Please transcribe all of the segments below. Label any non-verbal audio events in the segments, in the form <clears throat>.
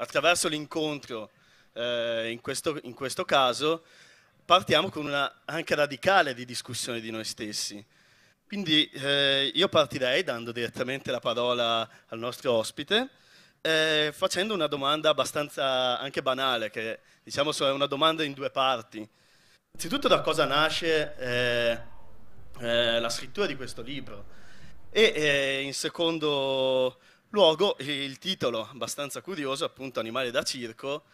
attraverso l'incontro eh, in, questo, in questo caso partiamo con una anche radicale di discussione di noi stessi. Quindi eh, io partirei dando direttamente la parola al nostro ospite, eh, facendo una domanda abbastanza anche banale, che diciamo è una domanda in due parti. Innanzitutto da cosa nasce eh, eh la scrittura di questo libro e eh, in secondo luogo il titolo, abbastanza curioso, appunto Animale da circo,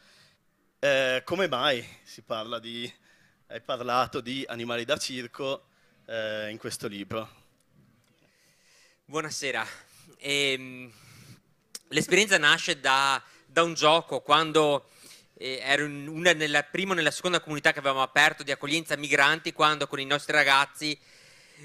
eh, come mai si parla di, hai parlato di animali da circo eh, in questo libro? Buonasera, ehm, l'esperienza nasce da, da, un gioco, quando eh, ero una nella prima o nella seconda comunità che avevamo aperto di accoglienza migranti, quando con i nostri ragazzi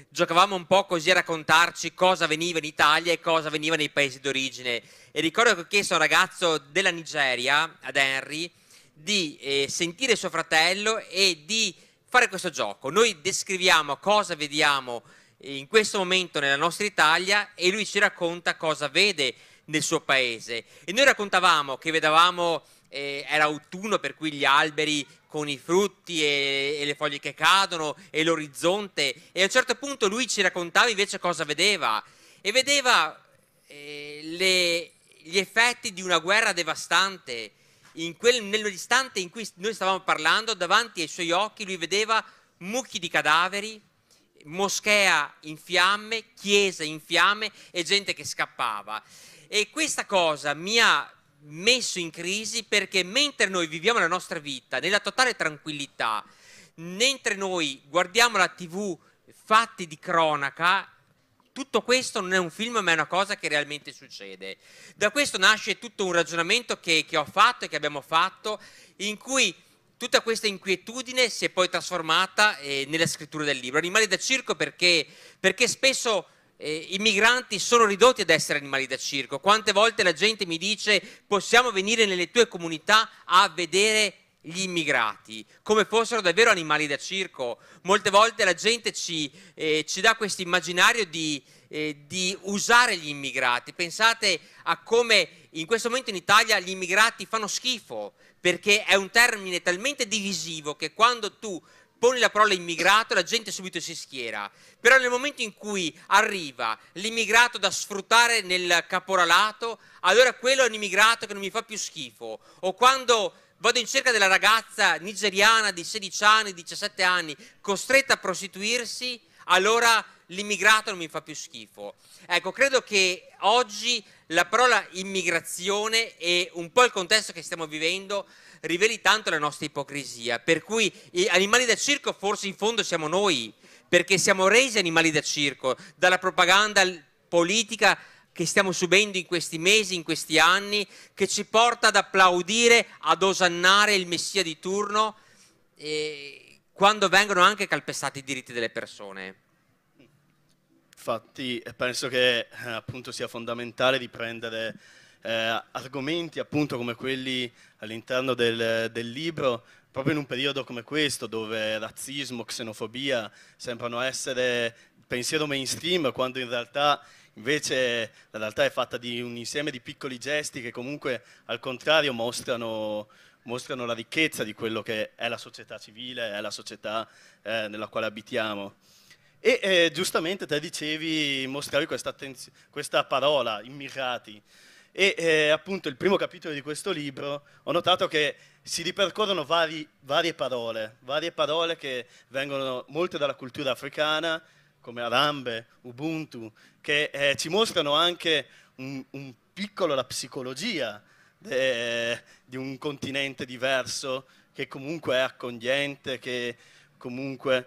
giocavamo un po' così a raccontarci cosa veniva in Italia e cosa veniva nei paesi d'origine. E ricordo che ho chiesto a un ragazzo della Nigeria, ad Henry, di eh, sentire suo fratello e di fare questo gioco. Noi descriviamo cosa vediamo in questo momento nella nostra Italia e lui ci racconta cosa vede nel suo paese. E noi raccontavamo che vedevamo eh, era autunno per cui gli alberi con i frutti e, e le foglie che cadono e l'orizzonte e a un certo punto lui ci raccontava invece cosa vedeva e vedeva eh, le, gli effetti di una guerra devastante. In quel, nell'istante in cui noi stavamo parlando, davanti ai suoi occhi lui vedeva mucchi di cadaveri, moschea in fiamme, chiesa in fiamme e gente che scappava. E questa cosa mi ha messo in crisi perché mentre noi viviamo la nostra vita nella totale tranquillità, mentre noi guardiamo la tv fatti di cronaca, tutto questo non è un film ma è una cosa che realmente succede. Da questo nasce tutto un ragionamento che, che ho fatto e che abbiamo fatto in cui tutta questa inquietudine si è poi trasformata eh, nella scrittura del libro. Animali da circo perché, perché spesso eh, i migranti sono ridotti ad essere animali da circo. Quante volte la gente mi dice possiamo venire nelle tue comunità a vedere gli immigrati, come fossero davvero animali da circo. Molte volte la gente ci, eh, ci dà questo immaginario di, eh, di usare gli immigrati. Pensate a come in questo momento in Italia gli immigrati fanno schifo, perché è un termine talmente divisivo che quando tu poni la parola immigrato la gente subito si schiera, però nel momento in cui arriva l'immigrato da sfruttare nel caporalato, allora quello è un immigrato che non mi fa più schifo, o quando vado in cerca della ragazza nigeriana di 16 anni, 17 anni, costretta a prostituirsi, allora l'immigrato non mi fa più schifo. Ecco, credo che oggi la parola immigrazione e un po' il contesto che stiamo vivendo riveli tanto la nostra ipocrisia, per cui animali da circo forse in fondo siamo noi, perché siamo resi animali da circo dalla propaganda politica che stiamo subendo in questi mesi, in questi anni, che ci porta ad applaudire, ad osannare il messia di turno, eh, quando vengono anche calpestati i diritti delle persone. Infatti eh, penso che eh, appunto, sia fondamentale riprendere eh, argomenti appunto, come quelli all'interno del, del libro, proprio in un periodo come questo dove razzismo, xenofobia sembrano essere pensiero mainstream quando in realtà invece la realtà è fatta di un insieme di piccoli gesti che comunque al contrario mostrano, mostrano la ricchezza di quello che è la società civile, è la società eh, nella quale abitiamo. E eh, giustamente te dicevi, mostravi questa, questa parola, immigrati. E eh, appunto il primo capitolo di questo libro ho notato che si ripercorrono vari, varie parole, varie parole che vengono molte dalla cultura africana, come Arambe, Ubuntu, che eh, ci mostrano anche un, un piccolo la psicologia de, di un continente diverso che comunque è accogliente, che comunque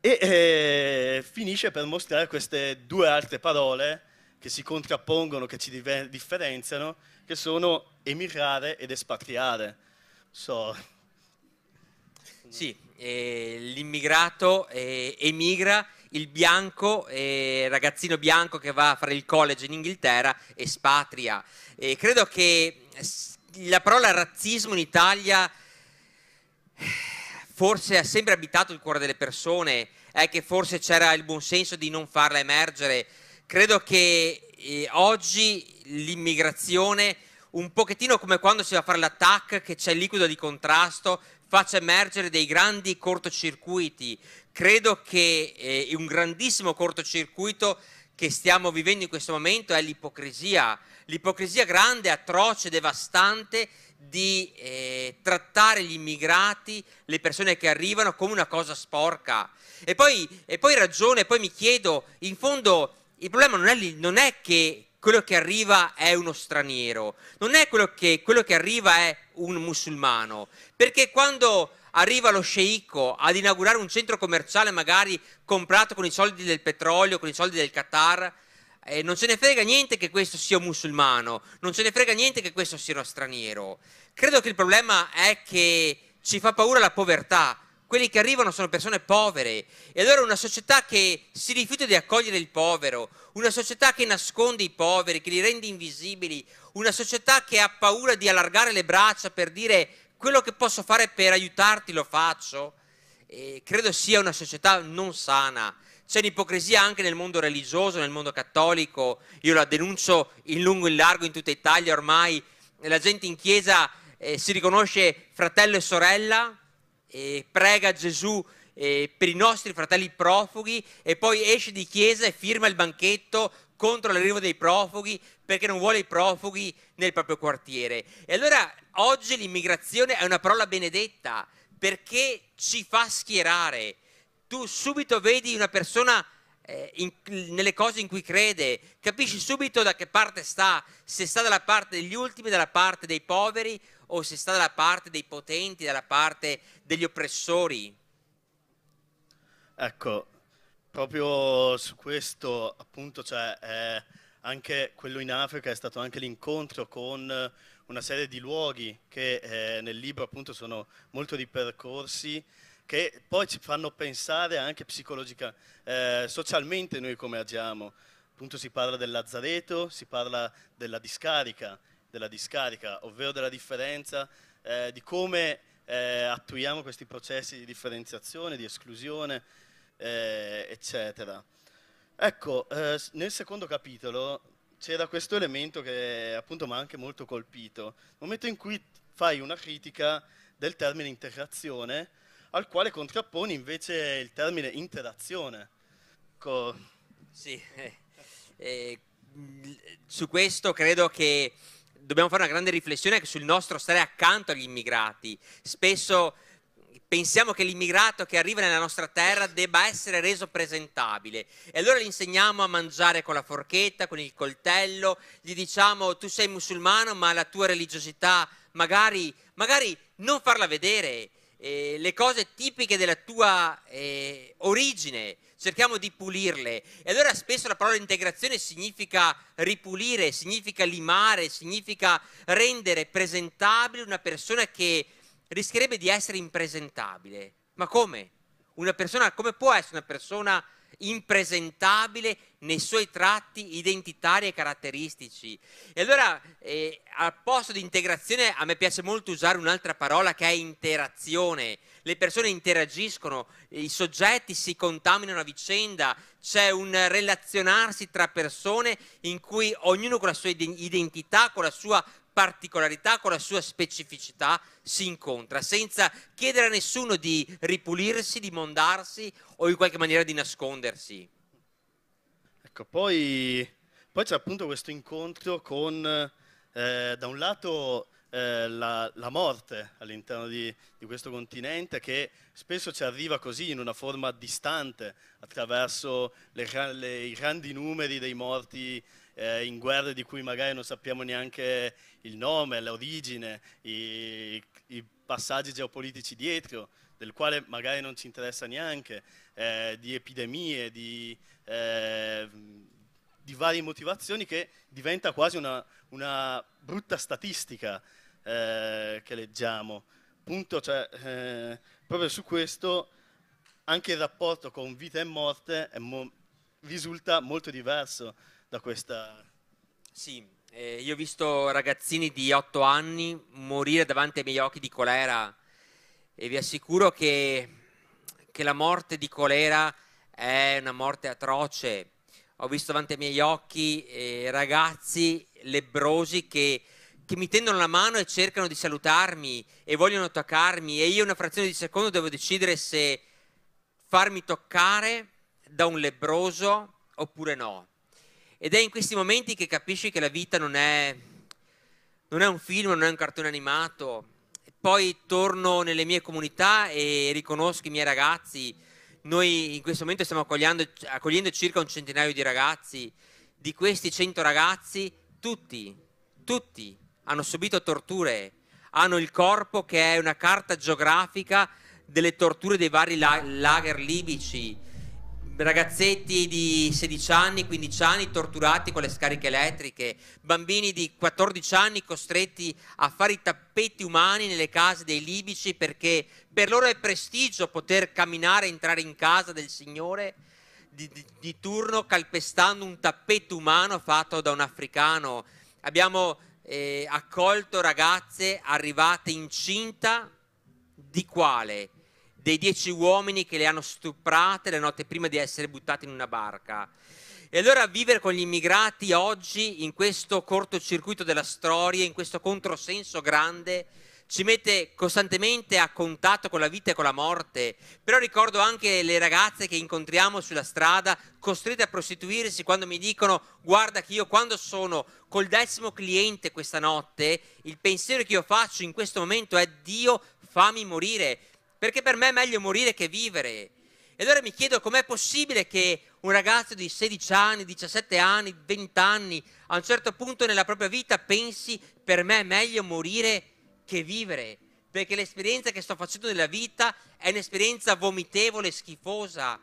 e eh, finisce per mostrare queste due altre parole che si contrappongono, che ci differenziano, che sono emigrare ed espatriare. So. Sì, eh, l'immigrato eh, emigra, il bianco, eh, ragazzino bianco che va a fare il college in Inghilterra, espatria. credo che la parola razzismo in Italia forse ha sempre abitato il cuore delle persone, è che forse c'era il buon senso di non farla emergere. Credo che eh, oggi l'immigrazione, un pochettino come quando si va a fare l'attack, che c'è il liquido di contrasto, faccia emergere dei grandi cortocircuiti. Credo che eh, un grandissimo cortocircuito che stiamo vivendo in questo momento è l'ipocrisia, l'ipocrisia grande, atroce, devastante di eh, trattare gli immigrati, le persone che arrivano, come una cosa sporca. E poi, e poi ragione, poi mi chiedo, in fondo il problema non è, non è che quello che arriva è uno straniero, non è quello che, quello che arriva è un musulmano, perché quando arriva lo sceicco ad inaugurare un centro commerciale magari comprato con i soldi del petrolio, con i soldi del Qatar, eh, non ce ne frega niente che questo sia musulmano, non ce ne frega niente che questo sia uno straniero. Credo che il problema è che ci fa paura la povertà. Quelli che arrivano sono persone povere e allora una società che si rifiuta di accogliere il povero, una società che nasconde i poveri, che li rende invisibili, una società che ha paura di allargare le braccia per dire quello che posso fare per aiutarti lo faccio, eh, credo sia una società non sana. C'è un'ipocrisia anche nel mondo religioso, nel mondo cattolico, io la denuncio in lungo e in largo in tutta Italia ormai, la gente in chiesa eh, si riconosce fratello e sorella, eh, prega Gesù eh, per i nostri fratelli profughi e poi esce di chiesa e firma il banchetto contro l'arrivo dei profughi perché non vuole i profughi nel proprio quartiere. E allora oggi l'immigrazione è una parola benedetta, perché ci fa schierare. Tu subito vedi una persona eh, in, nelle cose in cui crede, capisci subito da che parte sta, se sta dalla parte degli ultimi, dalla parte dei poveri o se sta dalla parte dei potenti, dalla parte degli oppressori. Ecco, proprio su questo appunto, cioè, eh, anche quello in Africa è stato anche l'incontro con una serie di luoghi che eh, nel libro appunto sono molto ripercorsi che poi ci fanno pensare anche psicologica, eh, socialmente noi come agiamo. Appunto si parla del lazzareto, si parla della discarica, della discarica ovvero della differenza, eh, di come eh, attuiamo questi processi di differenziazione, di esclusione, eh, eccetera. Ecco, eh, nel secondo capitolo c'era questo elemento che appunto mi ha anche molto colpito. Nel momento in cui fai una critica del termine integrazione, al quale contrapponi invece il termine interazione. Co- sì, eh, eh, su questo credo che dobbiamo fare una grande riflessione anche sul nostro stare accanto agli immigrati. Spesso pensiamo che l'immigrato che arriva nella nostra terra debba essere reso presentabile. E allora gli insegniamo a mangiare con la forchetta, con il coltello, gli diciamo tu sei musulmano ma la tua religiosità magari, magari non farla vedere, eh, le cose tipiche della tua eh, origine, cerchiamo di pulirle. E allora spesso la parola integrazione significa ripulire, significa limare, significa rendere presentabile una persona che rischierebbe di essere impresentabile. Ma come? Persona, come può essere una persona impresentabile nei suoi tratti identitari e caratteristici? E allora, eh, al posto di integrazione, a me piace molto usare un'altra parola che è interazione. Le persone interagiscono, i soggetti si contaminano a vicenda, c'è un relazionarsi tra persone in cui ognuno con la sua identità, con la sua particolarità, con la sua specificità si incontra, senza chiedere a nessuno di ripulirsi, di mondarsi o in qualche maniera di nascondersi. Ecco, poi, poi c'è appunto questo incontro con, eh, da un lato, eh, la, la, morte all'interno di, di, questo continente che spesso ci arriva così in una forma distante attraverso le, le, i grandi numeri dei morti eh, in guerre di cui magari non sappiamo neanche il nome, l'origine, i, i passaggi geopolitici dietro, del quale magari non ci interessa neanche, eh, di epidemie, di, eh, di, varie motivazioni che diventa quasi una, una brutta statistica eh, che leggiamo. Punto, cioè, eh, proprio su questo anche il rapporto con vita e morte mo risulta molto diverso da questa... Sì, eh, io ho visto ragazzini di otto anni morire davanti ai miei occhi di colera e vi assicuro che, che la morte di colera è una morte atroce. Ho visto davanti ai miei occhi eh, ragazzi lebrosi che che mi tendono la mano e cercano di salutarmi e vogliono toccarmi e io una frazione di secondo devo decidere se farmi toccare da un lebroso oppure no. Ed è in questi momenti che capisci che la vita non è, non è un film, non è un cartone animato. E poi torno nelle mie comunità e riconosco i miei ragazzi. Noi in questo momento stiamo accogliendo, accogliendo circa un centinaio di ragazzi. Di questi 100 ragazzi, tutti, tutti hanno subito torture, hanno il corpo che è una carta geografica delle torture dei vari la- lager libici ragazzetti di 16 anni, 15 anni torturati con le scariche elettriche, bambini di 14 anni costretti a fare i tappeti umani nelle case dei libici perché per loro è prestigio poter camminare e entrare in casa del Signore di, di, di turno calpestando un tappeto umano fatto da un africano. Abbiamo eh, accolto ragazze arrivate incinta di quale? dei dieci uomini che le hanno stuprate la notte prima di essere buttate in una barca. E allora vivere con gli immigrati oggi in questo cortocircuito della storia, in questo controsenso grande, ci mette costantemente a contatto con la vita e con la morte. Però ricordo anche le ragazze che incontriamo sulla strada, costrette a prostituirsi, quando mi dicono guarda che io quando sono col decimo cliente questa notte, il pensiero che io faccio in questo momento è Dio fammi morire, perché per me è meglio morire che vivere. E allora mi chiedo com'è possibile che un ragazzo di 16 anni, 17 anni, 20 anni, a un certo punto nella propria vita pensi per me è meglio morire che vivere, perché l'esperienza che sto facendo nella vita è un'esperienza vomitevole, schifosa.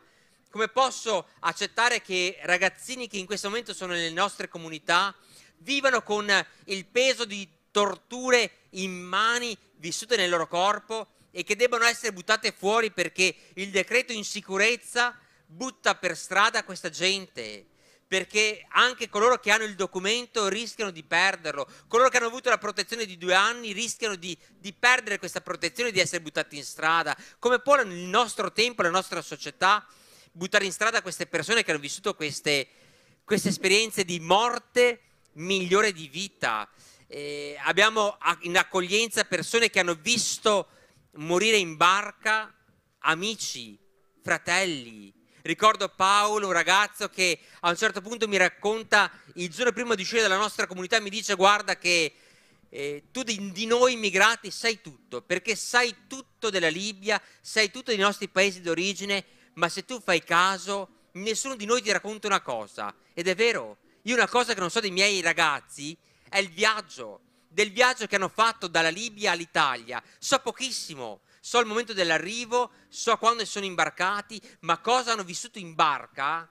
Come posso accettare che ragazzini che in questo momento sono nelle nostre comunità vivano con il peso di torture immani vissute nel loro corpo e che debbano essere buttate fuori perché il decreto insicurezza butta per strada questa gente perché anche coloro che hanno il documento rischiano di perderlo, coloro che hanno avuto la protezione di due anni rischiano di, di perdere questa protezione di essere buttati in strada. Come può il nostro tempo, la nostra società buttare in strada queste persone che hanno vissuto queste, queste esperienze di morte migliore di vita? Eh, abbiamo in accoglienza persone che hanno visto morire in barca, amici, fratelli. Ricordo Paolo, un ragazzo che a un certo punto mi racconta, il giorno prima di uscire dalla nostra comunità, mi dice guarda che eh, tu di, di, noi immigrati sai tutto, perché sai tutto della Libia, sai tutto dei nostri paesi d'origine, ma se tu fai caso, nessuno di noi ti racconta una cosa. Ed è vero, io una cosa che non so dei miei ragazzi è il viaggio del viaggio che hanno fatto dalla Libia all'Italia. So pochissimo, so il momento dell'arrivo, so quando sono imbarcati, ma cosa hanno vissuto in barca,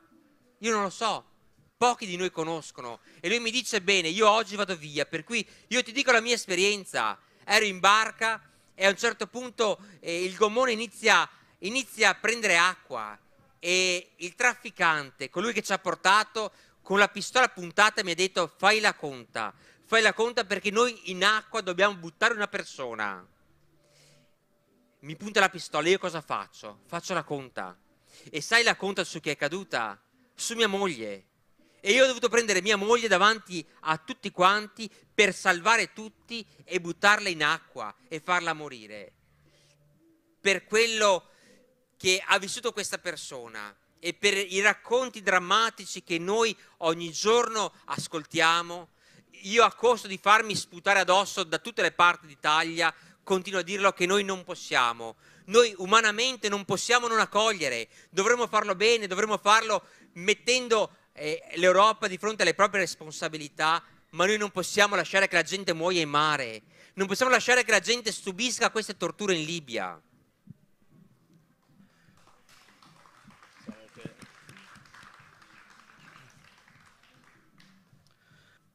io non lo so. Pochi di noi conoscono. E lui mi dice, bene, io oggi vado via, per cui io ti dico la mia esperienza. Ero in barca e a un certo punto eh, il gommone inizia, inizia a prendere acqua e il trafficante, colui che ci ha portato, con la pistola puntata mi ha detto fai la conta, fai la conta perché noi in acqua dobbiamo buttare una persona. Mi punta la pistola, io cosa faccio? Faccio la conta. E sai la conta su chi è caduta? Su mia moglie. E io ho dovuto prendere mia moglie davanti a tutti quanti per salvare tutti e buttarla in acqua e farla morire. Per quello che ha vissuto questa persona e per i racconti drammatici che noi ogni giorno ascoltiamo, io a costo di farmi sputare addosso da tutte le parti d'Italia, continuo a dirlo che noi non possiamo. Noi umanamente non possiamo non accogliere, dovremmo farlo bene, dovremmo farlo mettendo eh, l'Europa di fronte alle proprie responsabilità, ma noi non possiamo lasciare che la gente muoia in mare, non possiamo lasciare che la gente subisca queste torture in Libia.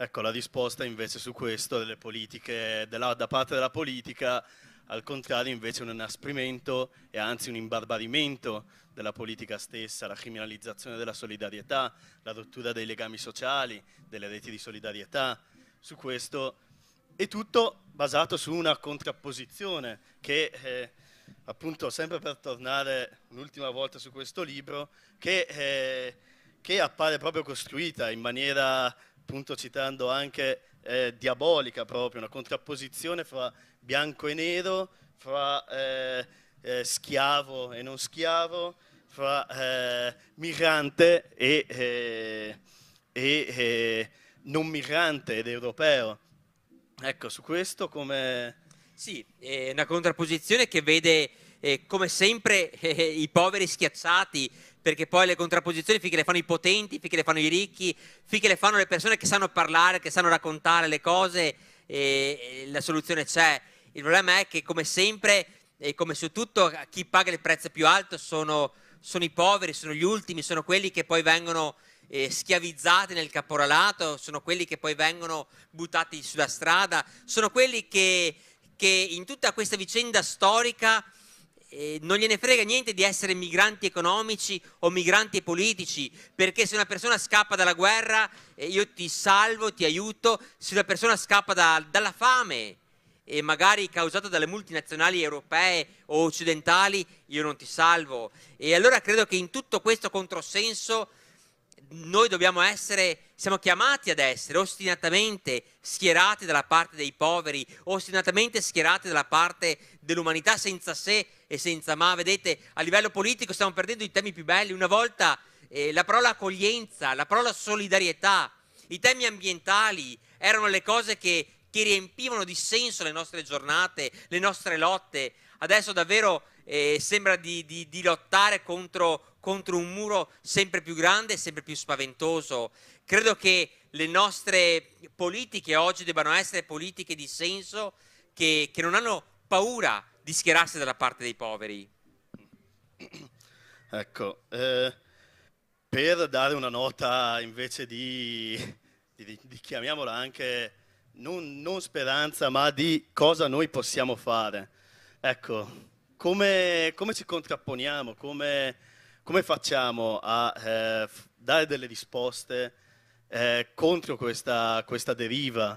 Ecco, la risposta invece su questo delle politiche, della, da parte della politica, al contrario invece un inasprimento e anzi un imbarbarimento della politica stessa, la criminalizzazione della solidarietà, la rottura dei legami sociali, delle reti di solidarietà. Su questo è tutto basato su una contrapposizione che, eh, appunto, sempre per tornare un'ultima volta su questo libro, che, eh, che appare proprio costruita in maniera appunto citando anche eh, diabolica proprio, una contrapposizione fra bianco e nero, fra eh, eh, schiavo e non schiavo, fra eh, migrante e, eh, e eh, non migrante ed europeo. Ecco, su questo come... Sì, è una contrapposizione che vede come sempre <laughs> i poveri schiacciati perché poi le contrapposizioni finché le fanno i potenti, finché le fanno i ricchi, finché le fanno le persone che sanno parlare, che sanno raccontare le cose, eh, la soluzione c'è. Il problema è che come sempre e come su tutto chi paga il prezzo più alto sono, sono i poveri, sono gli ultimi, sono quelli che poi vengono eh, schiavizzati nel caporalato, sono quelli che poi vengono buttati sulla strada, sono quelli che, che in tutta questa vicenda storica non gliene frega niente di essere migranti economici o migranti politici, perché se una persona scappa dalla guerra eh, io ti salvo, ti aiuto, se una persona scappa da, dalla fame e magari causata dalle multinazionali europee o occidentali, io non ti salvo. E allora credo che in tutto questo controsenso noi dobbiamo essere, siamo chiamati ad essere ostinatamente schierati dalla parte dei poveri, ostinatamente schierati dalla parte dell'umanità senza sé e senza ma. Vedete, a livello politico stiamo perdendo i temi più belli. Una volta eh, la parola accoglienza, la parola solidarietà, i temi ambientali erano le cose che, che riempivano di senso le nostre giornate, le nostre lotte. Adesso davvero eh, sembra di, di, di lottare contro, contro un muro sempre più grande e sempre più spaventoso. Credo che le nostre politiche oggi debbano essere politiche di senso che, che non hanno paura di schierarsi dalla parte dei poveri. <clears throat> Ecco, eh, per dare una nota invece di, di, di chiamiamola anche non, non, speranza, ma di cosa noi possiamo fare. Ecco, come, come ci contrapponiamo, come, come facciamo a eh, dare delle risposte eh, contro questa, questa deriva?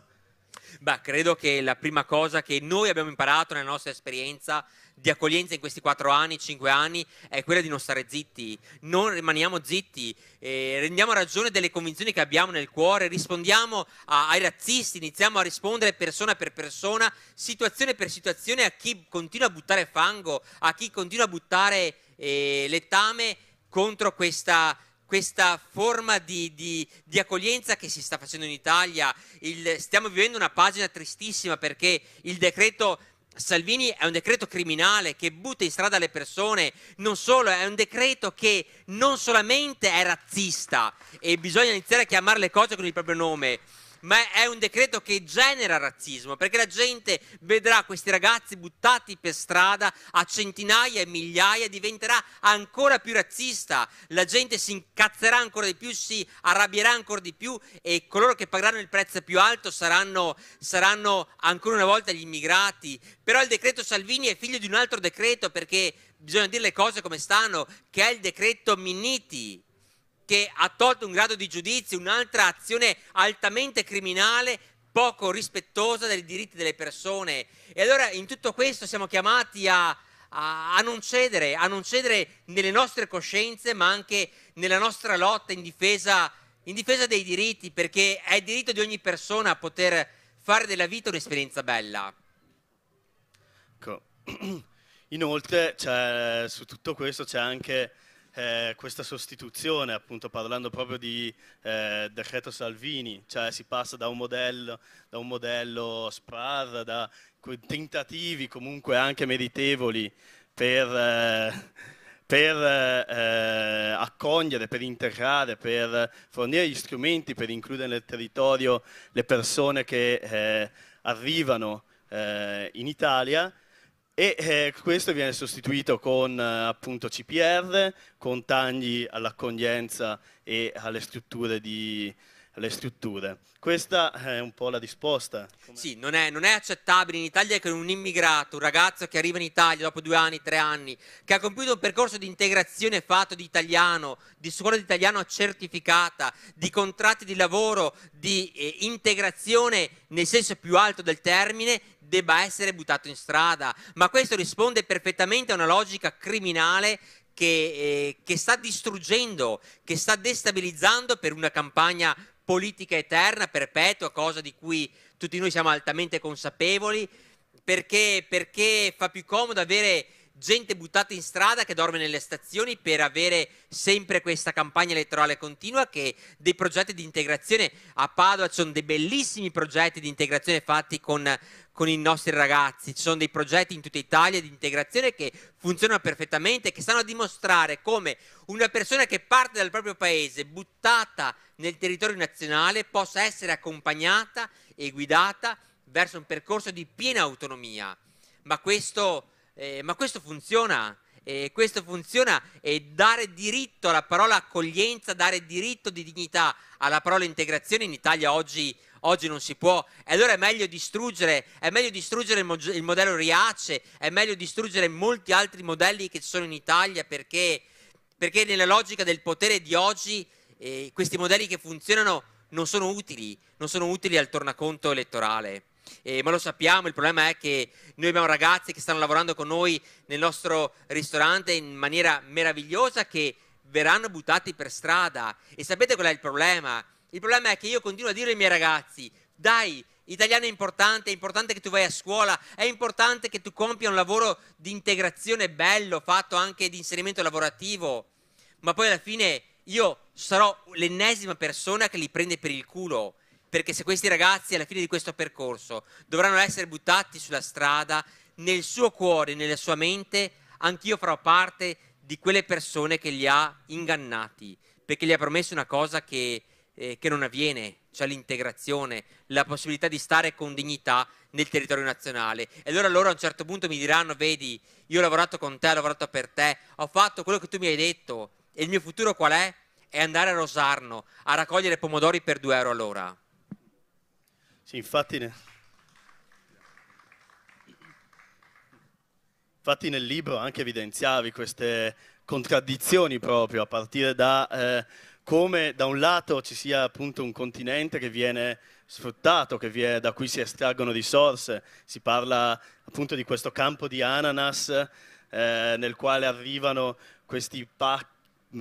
Beh, credo che la prima cosa che noi abbiamo imparato nella nostra esperienza di accoglienza in questi quattro anni, cinque anni, è quella di non stare zitti, non rimaniamo zitti, eh, rendiamo ragione delle convinzioni che abbiamo nel cuore, rispondiamo a, ai razzisti, iniziamo a rispondere persona per persona, situazione per situazione a chi continua a buttare fango, a chi continua a buttare eh, lettame contro questa questa forma di, di, di, accoglienza che si sta facendo in Italia. Il, stiamo vivendo una pagina tristissima perché il decreto Salvini è un decreto criminale che butta in strada le persone, non solo, è un decreto che non solamente è razzista e bisogna iniziare a chiamare le cose con il proprio nome, ma è un decreto che genera razzismo, perché la gente vedrà questi ragazzi buttati per strada a centinaia e migliaia, diventerà ancora più razzista, la gente si incazzerà ancora di più, si arrabbierà ancora di più e coloro che pagheranno il prezzo più alto saranno, saranno ancora una volta gli immigrati. Però il decreto Salvini è figlio di un altro decreto perché bisogna dire le cose come stanno, che è il decreto Minniti, che ha tolto un grado di giudizio, un'altra azione altamente criminale, poco rispettosa dei diritti delle persone. E allora in tutto questo siamo chiamati a, a, a, non cedere, a non cedere nelle nostre coscienze, ma anche nella nostra lotta in difesa, in difesa dei diritti, perché è diritto di ogni persona poter fare della vita un'esperienza bella. Ecco. <clears throat> Inoltre, su tutto questo c'è anche eh, questa sostituzione, appunto parlando proprio di eh, decreto Salvini, cioè si passa da un modello, da un modello SPRAR, da tentativi comunque anche meritevoli per, eh, per eh, accogliere, per integrare, per fornire gli strumenti per includere nel territorio le persone che eh, arrivano eh, in Italia e eh, questo viene sostituito con eh, appunto CPR, con tagli all'accoglienza e alle strutture di, le strutture. Questa è un po' la risposta. Com'è? Sì, non è, non è, accettabile in Italia che un immigrato, un ragazzo che arriva in Italia dopo due anni, tre anni, che ha compiuto un percorso di integrazione fatto di italiano, di scuola di italiano certificata, di contratti di lavoro, di eh, integrazione nel senso più alto del termine, debba essere buttato in strada. Ma questo risponde perfettamente a una logica criminale che, eh, che, sta distruggendo, che sta destabilizzando per una campagna politica eterna, perpetua, cosa di cui tutti noi siamo altamente consapevoli, perché, perché fa più comodo avere gente buttata in strada che dorme nelle stazioni per avere sempre questa campagna elettorale continua che dei progetti di integrazione a Padova ci sono dei bellissimi progetti di integrazione fatti con, con i nostri ragazzi, ci sono dei progetti in tutta Italia di integrazione che funzionano perfettamente, che stanno a dimostrare come una persona che parte dal proprio paese buttata nel territorio nazionale possa essere accompagnata e guidata verso un percorso di piena autonomia. Ma questo eh, ma questo funziona. E eh, questo funziona e dare diritto alla parola accoglienza, dare diritto di dignità alla parola integrazione in Italia oggi, oggi non si può. E allora è meglio distruggere, è meglio distruggere il, mo- il, modello Riace, è meglio distruggere molti altri modelli che ci sono in Italia perché, perché nella logica del potere di oggi eh, questi modelli che funzionano non sono utili, non sono utili al tornaconto elettorale. Eh, ma lo sappiamo, il problema è che noi abbiamo ragazzi che stanno lavorando con noi nel nostro ristorante in maniera meravigliosa che verranno buttati per strada. E sapete qual è il problema? Il problema è che io continuo a dire ai miei ragazzi, dai, Italiano è importante, è importante che tu vai a scuola, è importante che tu compia un lavoro di integrazione bello, fatto anche di inserimento lavorativo, ma poi alla fine io sarò l'ennesima persona che li prende per il culo perché se questi ragazzi alla fine di questo percorso dovranno essere buttati sulla strada, nel suo cuore, nella sua mente, anch'io farò parte di quelle persone che li ha ingannati, perché gli ha promesso una cosa che, eh, che non avviene, cioè l'integrazione, la possibilità di stare con dignità nel territorio nazionale. E allora loro a un certo punto mi diranno, vedi, io ho lavorato con te, ho lavorato per te, ho fatto quello che tu mi hai detto, e il mio futuro qual è? È andare a Rosarno a raccogliere pomodori per 2 euro all'ora. Sì, infatti, ne... infatti nel libro anche evidenziavi queste contraddizioni proprio, a partire da eh, come da un lato ci sia appunto un continente che viene sfruttato, che viene, da cui si estraggono risorse, si parla appunto di questo campo di ananas eh, nel quale arrivano questi pacchi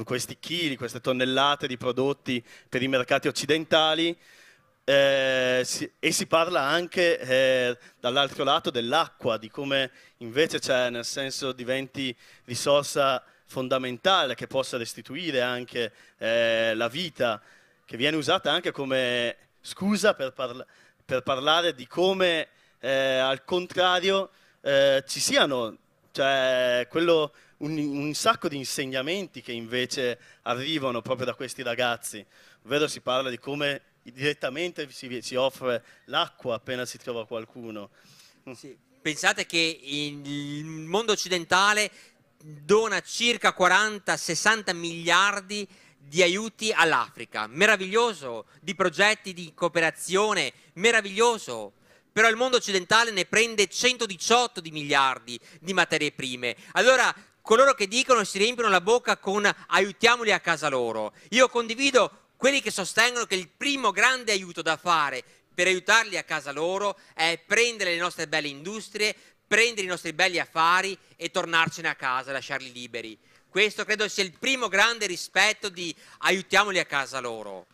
questi chili, queste tonnellate di prodotti per i mercati occidentali, eh, si, e si parla anche eh, dall'altro lato dell'acqua, di come invece cioè, nel senso diventi risorsa fondamentale che possa restituire anche eh, la vita, che viene usata anche come scusa per, parla- per parlare di come eh, al contrario eh, ci siano cioè, quello, un, un sacco di insegnamenti che invece arrivano proprio da questi ragazzi, ovvero si parla di come direttamente si, si offre l'acqua appena si trova qualcuno. Mm. Sì. Pensate che il mondo occidentale dona circa 40-60 miliardi di aiuti all'Africa. Meraviglioso, di progetti di cooperazione, meraviglioso. Però il mondo occidentale ne prende 118 di miliardi di materie prime. Allora, coloro che dicono si riempiono la bocca con aiutiamoli a casa loro. Io condivido quelli che sostengono che il primo grande aiuto da fare per aiutarli a casa loro è prendere le nostre belle industrie, prendere i nostri belli affari e tornarcene a casa, lasciarli liberi. Questo credo sia il primo grande rispetto di aiutiamoli a casa loro,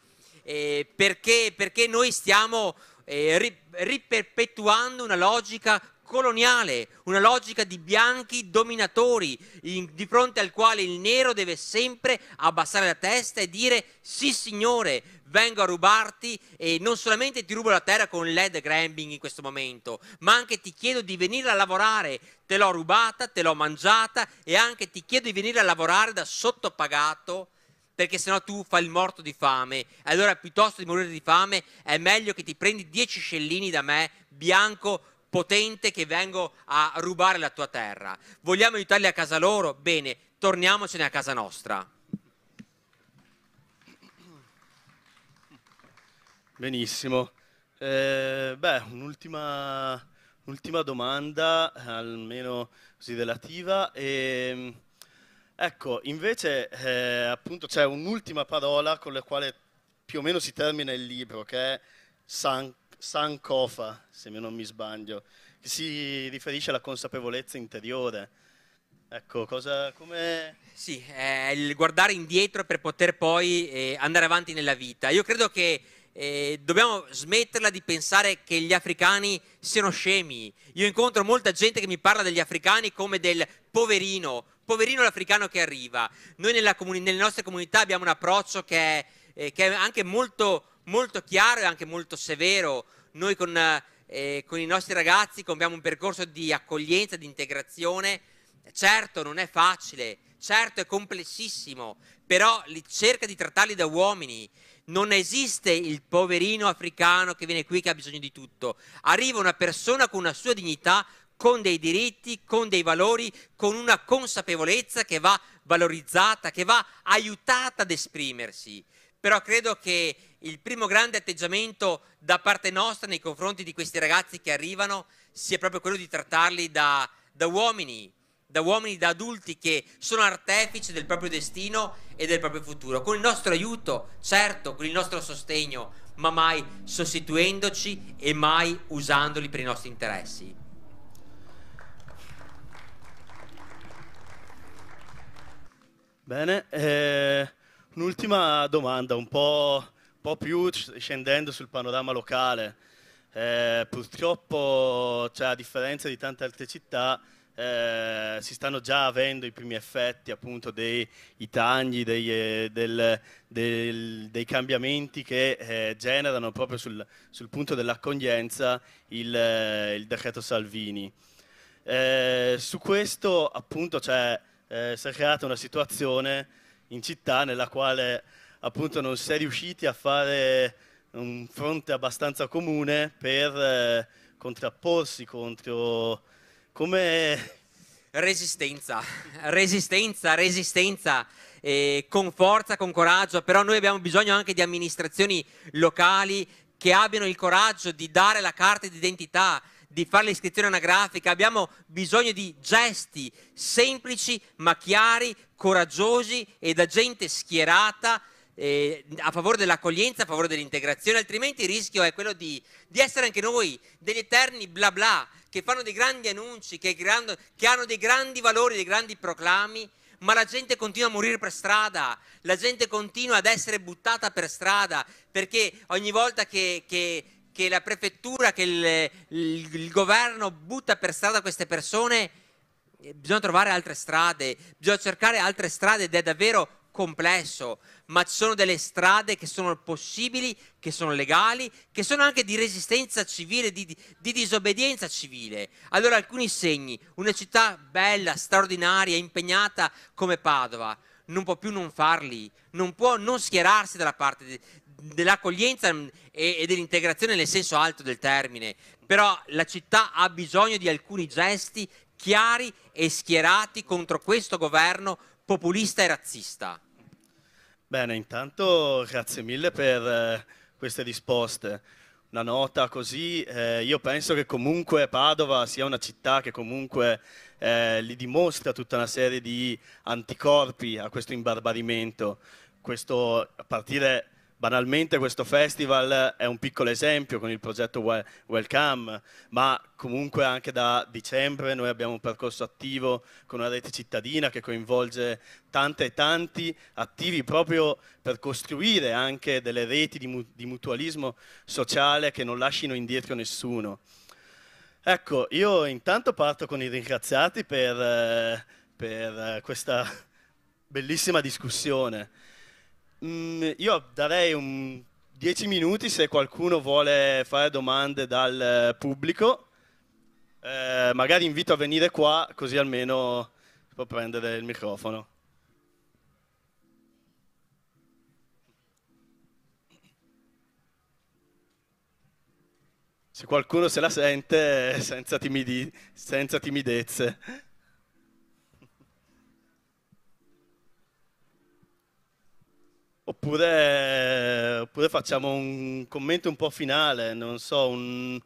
eh, perché, perché, noi stiamo eh, riperpetuando una logica coloniale, una logica di bianchi dominatori in, di fronte al quale il nero deve sempre abbassare la testa e dire sì signore, vengo a rubarti e non solamente ti rubo la terra con l'ed grabbing in questo momento, ma anche ti chiedo di venire a lavorare, te l'ho rubata, te l'ho mangiata e anche ti chiedo di venire a lavorare da sottopagato perché sennò tu fai il morto di fame. Allora piuttosto di morire di fame è meglio che ti prendi 10 scellini da me, bianco, potente che vengo a rubare la tua terra. Vogliamo aiutarli a casa loro? Bene, torniamocene a casa nostra. Benissimo. Eh, beh, un'ultima, un'ultima, domanda, almeno così relativa. E, ehm, ecco, invece, eh, appunto, c'è un'ultima parola con la quale più o meno si termina il libro, che è San, Sankofa, se non mi sbaglio, che si riferisce alla consapevolezza interiore. Ecco, cosa come... Sì, è il guardare indietro per poter poi eh, andare avanti nella vita. Io credo che eh, dobbiamo smetterla di pensare che gli africani siano scemi. Io incontro molta gente che mi parla degli africani come del poverino, poverino l'africano che arriva. Noi comuni- nelle nostre comunità abbiamo un approccio che è, eh, che è anche molto molto chiaro e anche molto severo. Noi con, eh, eh, con i nostri ragazzi compiamo un percorso di accoglienza, di integrazione. Certo, non è facile, certo è complessissimo, però li, cerca di trattarli da uomini. Non esiste il poverino africano che viene qui che ha bisogno di tutto. Arriva una persona con una sua dignità, con dei diritti, con dei valori, con una consapevolezza che va valorizzata, che va aiutata ad esprimersi però credo che il primo grande atteggiamento da parte nostra nei confronti di questi ragazzi che arrivano sia proprio quello di trattarli da, da uomini, da uomini, da adulti che sono artefici del proprio destino e del proprio futuro, con il nostro aiuto, certo, con il nostro sostegno, ma mai sostituendoci e mai usandoli per i nostri interessi. Bene, eh, Un'ultima domanda, un po', un po', più scendendo sul panorama locale. Eh, purtroppo, cioè, a differenza di tante altre città, eh, si stanno già avendo i primi effetti appunto dei tagli, dei, eh, del, del, dei, cambiamenti che eh, generano proprio sul, sul punto dell'accoglienza il, il decreto Salvini. Eh, su questo appunto cioè, eh, si è creata una situazione in città nella quale appunto non si è riusciti a fare un fronte abbastanza comune per eh, contrapporsi contro come resistenza, resistenza, resistenza eh, con forza, con coraggio, però noi abbiamo bisogno anche di amministrazioni locali che abbiano il coraggio di dare la carta d'identità, di fare l'iscrizione anagrafica, abbiamo bisogno di gesti semplici ma chiari coraggiosi e da gente schierata eh, a favore dell'accoglienza, a favore dell'integrazione, altrimenti il rischio è quello di, di, essere anche noi degli eterni bla bla che fanno dei grandi annunci, che, grando, che hanno dei grandi valori, dei grandi proclami, ma la gente continua a morire per strada, la gente continua ad essere buttata per strada, perché ogni volta che, che che la prefettura, che il, il, il, governo butta per strada queste persone, eh, bisogna trovare altre strade, bisogna cercare altre strade ed è davvero complesso, ma ci sono delle strade che sono possibili, che sono legali, che sono anche di resistenza civile, di, di disobbedienza civile. Allora alcuni segni, una città bella, straordinaria, impegnata come Padova, non può più non farli, non può non schierarsi dalla parte de, dell'accoglienza e, e dell'integrazione nel senso alto del termine, però la città ha bisogno di alcuni gesti chiari e schierati contro questo governo populista e razzista. Bene, intanto grazie mille per eh, queste risposte. Una nota così, eh, io penso che comunque Padova sia una città che comunque eh, gli dimostra tutta una serie di anticorpi a questo imbarbarimento, questo a partire Banalmente questo festival è un piccolo esempio con il progetto Welcome, ma comunque anche da dicembre noi abbiamo un percorso attivo con una rete cittadina che coinvolge tante e tanti attivi proprio per costruire anche delle reti di, mutualismo sociale che non lasciano indietro nessuno. Ecco, io intanto parto con i ringraziati per, eh, per eh, questa bellissima discussione. Mm, io darei un 10 minuti se qualcuno vuole fare domande dal eh, pubblico. Eh, magari invito a venire qua così almeno può prendere il microfono. Se qualcuno se la sente, eh, senza, timidi- senza timidezze. Oppure, oppure, facciamo un commento un po' finale, non so, un,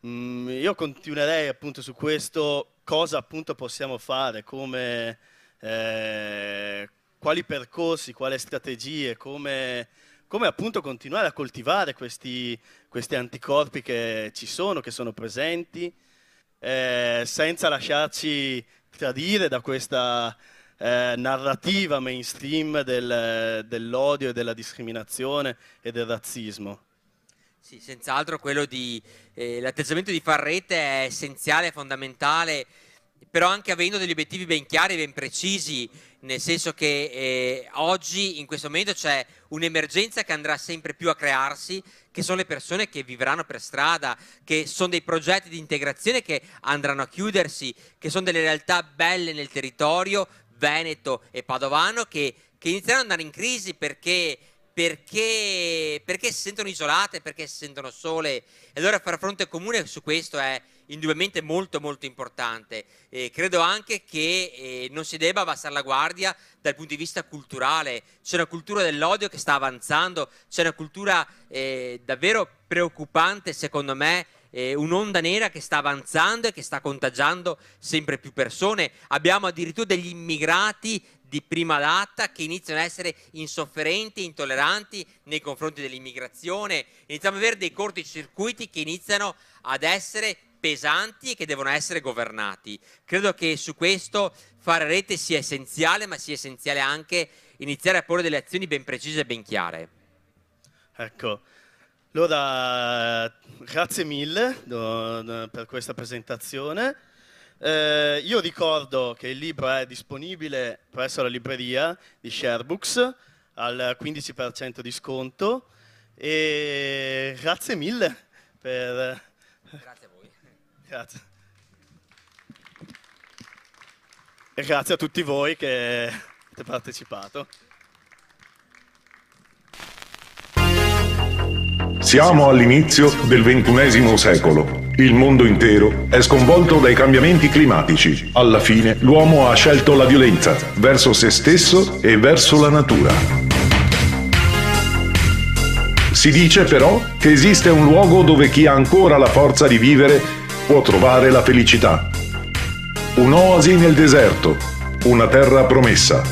um, io continuerei appunto su questo, cosa appunto possiamo fare, come, eh, quali percorsi, quali strategie, come, come, appunto continuare a coltivare questi, questi, anticorpi che ci sono, che sono presenti, eh, senza lasciarci tradire da questa eh, narrativa mainstream del, dell'odio e della discriminazione e del razzismo. Sì, senz'altro quello di eh, l'atteggiamento di far rete è essenziale, fondamentale, però anche avendo degli obiettivi ben chiari, ben precisi, nel senso che eh, oggi in questo momento c'è un'emergenza che andrà sempre più a crearsi, che sono le persone che vivranno per strada, che sono dei progetti di integrazione che andranno a chiudersi, che sono delle realtà belle nel territorio veneto e padovano che, che inizieranno ad andare in crisi perché, perché, perché, si sentono isolate, perché si sentono sole. E allora fare fronte comune su questo è indubbiamente molto molto importante. Eh, credo anche che eh, non si debba abbassare la guardia dal punto di vista culturale. C'è una cultura dell'odio che sta avanzando, c'è una cultura eh, davvero preoccupante secondo me eh, un'onda nera che sta avanzando e che sta contagiando sempre più persone. Abbiamo addirittura degli immigrati di prima data che iniziano a essere insofferenti, intolleranti nei confronti dell'immigrazione. Iniziamo a avere dei corticircuiti che iniziano ad essere pesanti e che devono essere governati. Credo che su questo fare rete sia essenziale, ma sia essenziale anche iniziare a porre delle azioni ben precise e ben chiare. Ecco, allora, grazie mille per questa presentazione. Eh, io ricordo che il libro è disponibile presso la libreria di Sharebooks al 15% di sconto e grazie mille per... Grazie a voi. Grazie. E grazie a tutti voi che avete partecipato. Siamo all'inizio del XXI secolo. Il mondo intero è sconvolto dai cambiamenti climatici. Alla fine l'uomo ha scelto la violenza verso se stesso e verso la natura. Si dice però che esiste un luogo dove chi ha ancora la forza di vivere può trovare la felicità. Un'oasi nel deserto, una terra promessa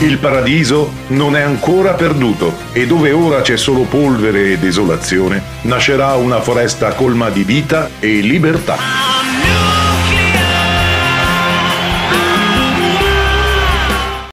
Il paradiso non è ancora perduto e dove ora c'è solo polvere e desolazione, nascerà una foresta colma di vita e libertà.